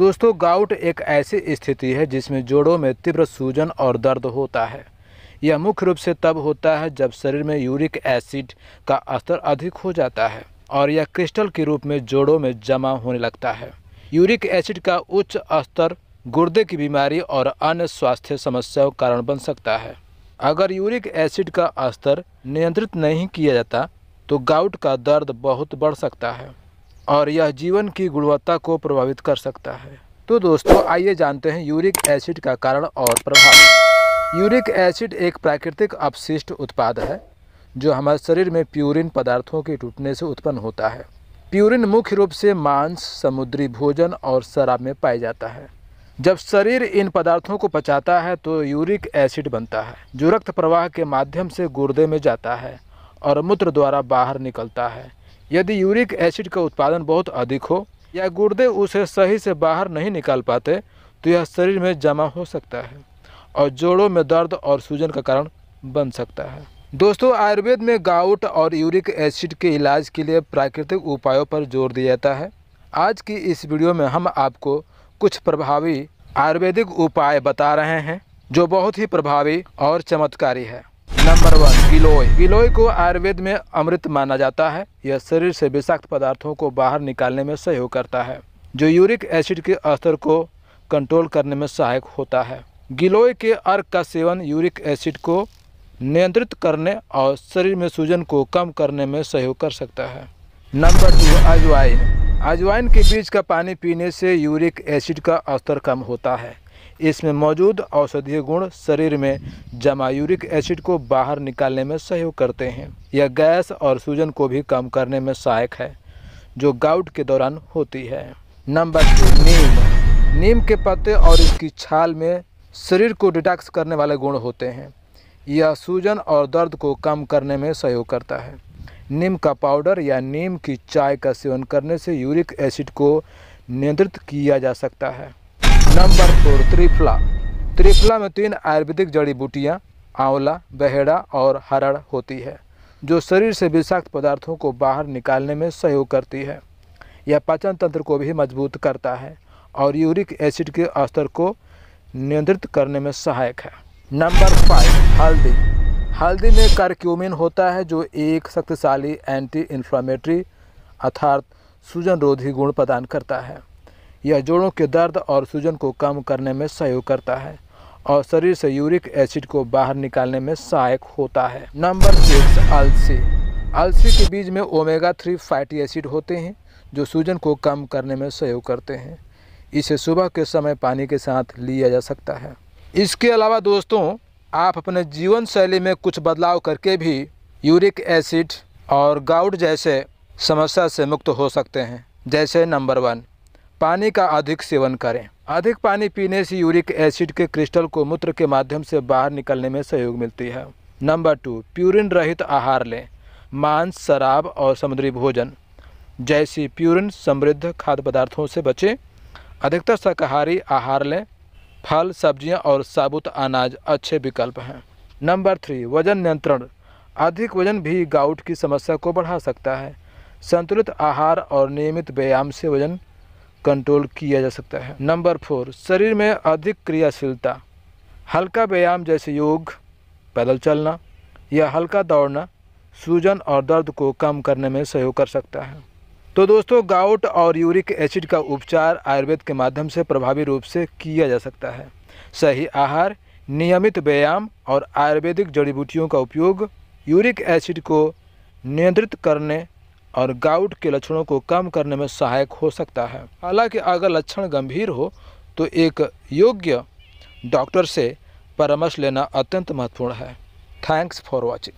दोस्तों गाउट एक ऐसी स्थिति है जिसमें जोड़ों में तीव्र सूजन और दर्द होता है यह मुख्य रूप से तब होता है जब शरीर में यूरिक एसिड का स्तर अधिक हो जाता है और यह क्रिस्टल के रूप में जोड़ों में जमा होने लगता है यूरिक एसिड का उच्च स्तर गुर्दे की बीमारी और अन्य स्वास्थ्य समस्याओं कारण बन सकता है अगर यूरिक एसिड का स्तर नियंत्रित नहीं किया जाता तो गाउट का दर्द बहुत बढ़ सकता है और यह जीवन की गुणवत्ता को प्रभावित कर सकता है तो दोस्तों आइए जानते हैं यूरिक एसिड का कारण और प्रभाव यूरिक एसिड एक प्राकृतिक अपशिष्ट उत्पाद है जो हमारे शरीर में प्यूरिन पदार्थों के टूटने से उत्पन्न होता है प्यूरिन मुख्य रूप से मांस समुद्री भोजन और शराब में पाया जाता है जब शरीर इन पदार्थों को पचाता है तो यूरिक एसिड बनता है जो रक्त प्रवाह के माध्यम से गुर्दे में जाता है और मूत्र द्वारा बाहर निकलता है यदि यूरिक एसिड का उत्पादन बहुत अधिक हो या गुर्दे उसे सही से बाहर नहीं निकाल पाते तो यह शरीर में जमा हो सकता है और जोड़ों में दर्द और सूजन का कारण बन सकता है दोस्तों आयुर्वेद में गाउट और यूरिक एसिड के इलाज के लिए प्राकृतिक उपायों पर जोर दिया जाता है आज की इस वीडियो में हम आपको कुछ प्रभावी आयुर्वेदिक उपाय बता रहे हैं जो बहुत ही प्रभावी और चमत्कारी है नंबर वन गिलोय गिलोय को आयुर्वेद में अमृत माना जाता है यह शरीर से विषाक्त पदार्थों को बाहर निकालने में सहयोग करता है जो यूरिक एसिड के स्तर को कंट्रोल करने में सहायक होता है गिलोय के अर्क का सेवन यूरिक एसिड को नियंत्रित करने और शरीर में सूजन को कम करने में सहयोग कर सकता है नंबर टू अजवाइन अजवाइन के बीज का पानी पीने से यूरिक एसिड का स्तर कम होता है इसमें मौजूद औषधीय गुण शरीर में जमा यूरिक एसिड को बाहर निकालने में सहयोग करते हैं यह गैस और सूजन को भी कम करने में सहायक है जो गाउट के दौरान होती है नंबर टू नीम नीम के पत्ते और इसकी छाल में शरीर को डिटॉक्स करने वाले गुण होते हैं यह सूजन और दर्द को कम करने में सहयोग करता है नीम का पाउडर या नीम की चाय का सेवन करने से यूरिक एसिड को नियंत्रित किया जा सकता है नंबर फोर त्रिफला त्रिफला में तीन आयुर्वेदिक जड़ी बूटियाँ आंवला बहेड़ा और हरड़ होती है जो शरीर से विषाक्त पदार्थों को बाहर निकालने में सहयोग करती है यह पाचन तंत्र को भी मजबूत करता है और यूरिक एसिड के स्तर को नियंत्रित करने में सहायक है नंबर फाइव हल्दी हल्दी में कार्क्यूमिन होता है जो एक शक्तिशाली एंटी इन्फ्लामेटरी अर्थात सूजन रोधी गुण प्रदान करता है यह जोड़ों के दर्द और सूजन को कम करने में सहयोग करता है और शरीर से यूरिक एसिड को बाहर निकालने में सहायक होता है नंबर सिक्स अलसी अलसी के बीज में ओमेगा थ्री फैटी एसिड होते हैं जो सूजन को कम करने में सहयोग करते हैं इसे सुबह के समय पानी के साथ लिया जा सकता है इसके अलावा दोस्तों आप अपने जीवन शैली में कुछ बदलाव करके भी यूरिक एसिड और गाउट जैसे समस्या से मुक्त हो सकते हैं जैसे नंबर वन पानी का अधिक सेवन करें अधिक पानी पीने से यूरिक एसिड के क्रिस्टल को मूत्र के माध्यम से बाहर निकलने में सहयोग मिलती है नंबर टू प्यूरिन रहित आहार लें मांस शराब और समुद्री भोजन जैसी प्यूरिन समृद्ध खाद्य पदार्थों से बचें अधिकतर शाकाहारी आहार लें फल सब्जियां और साबुत अनाज अच्छे विकल्प हैं नंबर थ्री वजन नियंत्रण अधिक वजन भी गाउट की समस्या को बढ़ा सकता है संतुलित आहार और नियमित व्यायाम से वजन कंट्रोल किया जा सकता है नंबर फोर शरीर में अधिक क्रियाशीलता हल्का व्यायाम जैसे योग पैदल चलना या हल्का दौड़ना सूजन और दर्द को कम करने में सहयोग कर सकता है तो दोस्तों गाउट और यूरिक एसिड का उपचार आयुर्वेद के माध्यम से प्रभावी रूप से किया जा सकता है सही आहार नियमित व्यायाम और आयुर्वेदिक जड़ी बूटियों का उपयोग यूरिक एसिड को नियंत्रित करने और गाउट के लक्षणों को कम करने में सहायक हो सकता है हालांकि अगर लक्षण गंभीर हो तो एक योग्य डॉक्टर से परामर्श लेना अत्यंत महत्वपूर्ण है थैंक्स फॉर वॉचिंग